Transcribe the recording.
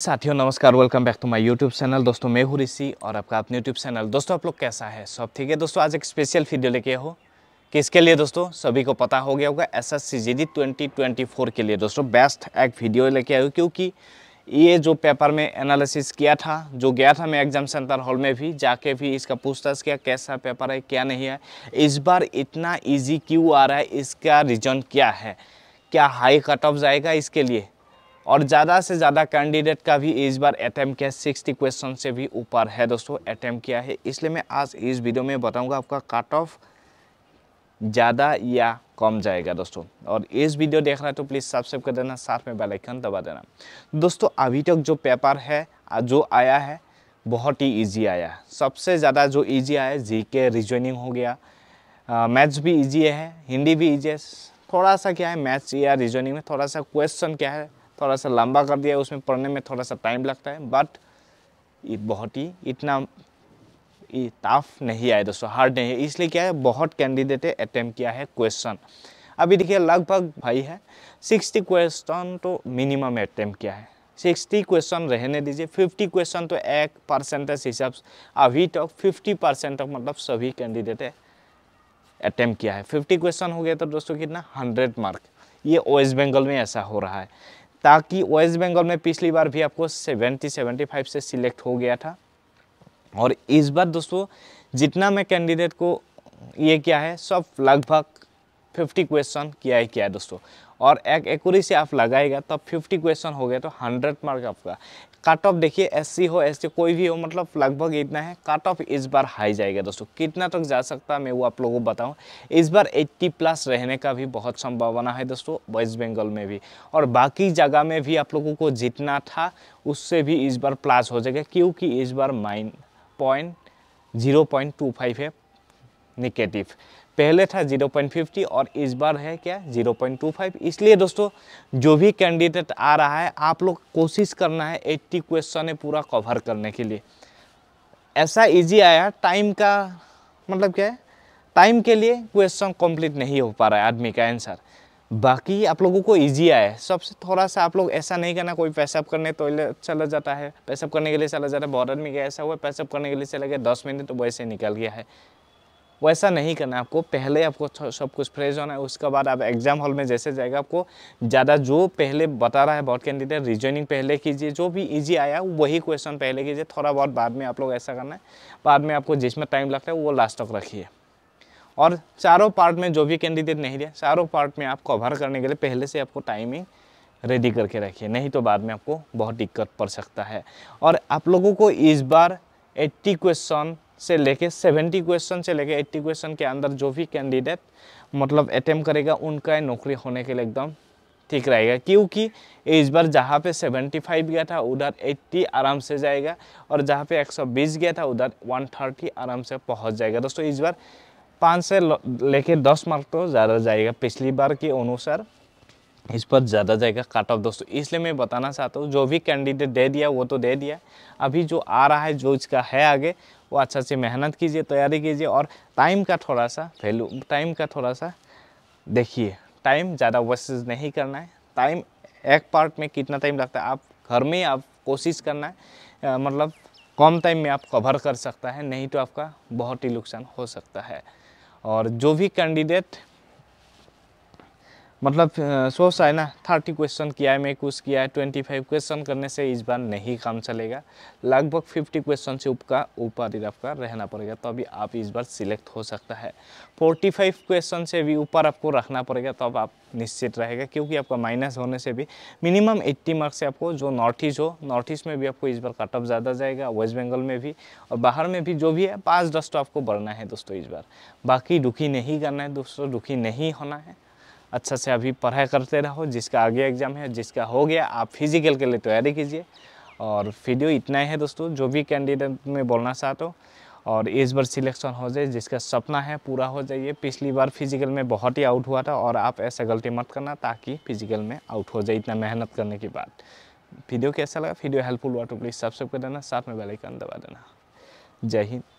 साथियों नमस्कार welcome back to my YouTube channel दोस्तों मैं हूँ ऋषि और आपका अपने यूट्यूब चैनल दोस्तों आप लोग कैसा है सब ठीक है दोस्तों आज एक स्पेशल वीडियो लेके हो किसके लिए दोस्तों सभी को पता हो गया होगा S S C G D twenty twenty four के लिए दोस्तों बेस्ट एक वीडियो लेके आए क्योंकि ये जो पेपर में एनालिसिस किया था जो गया था मैं एग्जाम सेंटर हॉल में भी जाके भी इसका पूछताछ किया कैसा पेपर है क्या नहीं है इस बार इतना ईजी क्यों आ रहा है इसका रीजन क्या है क्या हाई कट ऑफ जाएगा इसके लिए और ज़्यादा से ज़्यादा कैंडिडेट का भी इस बार अटैम्प्ट किया सिक्सटी क्वेश्चन से भी ऊपर है दोस्तों अटैम्प्ट किया है इसलिए मैं आज इस वीडियो में बताऊँगा आपका कट ऑफ ज़्यादा या कम जाएगा दोस्तों और इस वीडियो देखना है तो प्लीज़ सब्सक्राइब कर देना साथ में आइकन दबा देना दोस्तों अभी तक जो पेपर है जो आया है बहुत ही ईजी आया है सबसे ज़्यादा जो ईजी आया है जी के रीजनिंग हो गया मैथ्स भी ईजी है हिंदी भी ईजी है थोड़ा सा क्या है मैथ्स या रीजनिंग में थोड़ा सा क्वेश्चन क्या है थोड़ा सा लंबा कर दिया उसमें पढ़ने में थोड़ा सा टाइम लगता है बट ये बहुत ही इतना ये ताफ नहीं आया दोस्तों हार्ड नहीं है इसलिए क्या है बहुत कैंडिडेट अटैम्प किया है क्वेश्चन अभी देखिए लगभग भाई है सिक्सटी क्वेश्चन तो मिनिमम अटैम्प्ट किया है सिक्सटी क्वेश्चन रहने दीजिए फिफ्टी क्वेश्चन तो एक परसेंटेज हिसाब से अभी तक तो फिफ्टी परसेंट तक तो मतलब सभी कैंडिडेट अटैम्प किया है फिफ्टी क्वेश्चन हो गया तो दोस्तों कितना हंड्रेड मार्क ये वेस्ट बंगाल में ऐसा हो रहा है ताकि वेस्ट बंगाल में पिछली बार भी आपको 70 75 से सिलेक्ट हो गया था और इस बार दोस्तों जितना मैं कैंडिडेट को ये किया है सब लगभग 50 क्वेश्चन किया ही किया है दोस्तों और एक एक से आप लगाएगा तब 50 क्वेश्चन हो गया तो 100 मार्क आपका कट ऑफ देखिए एससी हो एसटी कोई भी हो मतलब लगभग इतना है कट ऑफ इस बार हाई जाएगा दोस्तों कितना तक जा सकता है मैं वो आप लोगों को बताऊं इस बार 80 प्लस रहने का भी बहुत संभावना है दोस्तों वेस्ट बंगाल में भी और बाकी जगह में भी आप लोगों को जितना था उससे भी इस बार प्लस हो जाएगा क्योंकि इस बार minus point zero point two five है निगेटिव पहले था 0.50 और इस बार है क्या 0.25 इसलिए दोस्तों जो भी कैंडिडेट आ रहा है आप लोग कोशिश करना है 80 क्वेश्चन पूरा कवर करने के लिए ऐसा इजी आया टाइम का मतलब क्या है टाइम के लिए क्वेश्चन कंप्लीट नहीं हो पा रहा है आदमी का आंसर बाकी आप लोगों को इजी आया सबसे थोड़ा सा आप लोग ऐसा नहीं करना कोई पैसअप करने टॉयलेट तो चला जाता है पैसअप करने के लिए चला जाता है बहुत आदमी का ऐसा हुआ पैसअप करने के लिए चला गया दस मिनट तो वैसे निकल गया है वैसा नहीं करना है आपको पहले आपको सब कुछ फ्रेश होना है उसके बाद आप एग्ज़ाम हॉल में जैसे जाएगा आपको ज़्यादा जो पहले बता रहा है बहुत कैंडिडेट रीजनिंग पहले कीजिए जो भी ईजी आया वही क्वेश्चन पहले कीजिए थोड़ा बहुत बाद में आप लोग ऐसा करना है बाद में आपको जिसमें टाइम लगता है वो लास्ट तक रखिए और चारों पार्ट में जो भी कैंडिडेट नहीं दिया चारों पार्ट में आप कवर करने के लिए पहले से आपको टाइमिंग रेडी करके रखिए नहीं तो बाद में आपको बहुत दिक्कत पड़ सकता है और आप लोगों को इस बार एट्टी क्वेश्चन से लेके 70 क्वेश्चन से लेके 80 क्वेश्चन के अंदर जो भी कैंडिडेट मतलब अटैम्प करेगा उनका नौकरी होने के लिए एकदम ठीक रहेगा क्योंकि इस बार जहाँ पे 75 गया था उधर 80 आराम से जाएगा और जहाँ पे 120 गया था उधर 130 आराम से पहुँच जाएगा दोस्तों इस बार पाँच से लेके दस मार्क तो ज़्यादा जाएगा पिछली बार के अनुसार इस पर ज़्यादा जाएगा कट ऑफ दोस्तों इसलिए मैं बताना चाहता हूँ जो भी कैंडिडेट दे दिया वो तो दे दिया अभी जो आ रहा है जो इसका है आगे वो अच्छा से मेहनत कीजिए तैयारी कीजिए और टाइम का थोड़ा सा वैल्यू टाइम का थोड़ा सा देखिए टाइम ज़्यादा वेस्ट नहीं करना है टाइम एक पार्ट में कितना टाइम लगता है आप घर में आप कोशिश करना है आ, मतलब कम टाइम में आप कवर कर सकता है नहीं तो आपका बहुत ही नुकसान हो सकता है और जो भी कैंडिडेट मतलब सोच है ना थर्टी क्वेश्चन किया है मैं कुछ किया है ट्वेंटी फाइव क्वेश्चन करने से इस बार नहीं काम चलेगा लगभग फिफ्टी क्वेश्चन से उपका ऊपर ही आपका रहना पड़ेगा तभी तो आप इस बार सिलेक्ट हो सकता है फोर्टी फाइव क्वेश्चन से भी ऊपर आपको रखना पड़ेगा तब तो आप निश्चित रहेगा क्योंकि आपका माइनस होने से भी मिनिमम एट्टी मार्क्स से आपको जो नॉर्थ ईस्ट हो नॉर्थ ईस्ट में भी आपको इस बार कट ऑफ ज़्यादा जाएगा वेस्ट बंगाल में भी और बाहर में भी जो भी है पाँच दस तो आपको बढ़ना है दोस्तों इस बार बाकी दुखी नहीं करना है दोस्तों दुखी नहीं होना है अच्छा से अभी पढ़ाई करते रहो जिसका आगे एग्ज़ाम है जिसका हो गया आप फिजिकल के लिए तैयारी कीजिए और वीडियो इतना ही है दोस्तों जो भी कैंडिडेट में बोलना चाहते हो और इस बार सिलेक्शन हो जाए जिसका सपना है पूरा हो जाइए पिछली बार फिजिकल में बहुत ही आउट हुआ था और आप ऐसा गलती मत करना ताकि फिजिकल में आउट हो जाए इतना मेहनत करने के बाद वीडियो कैसा लगा वीडियो हेल्पफुल हुआ तो प्लीज़ सब्सक्राइब कर देना साथ में बेलाइकन दबा देना जय हिंद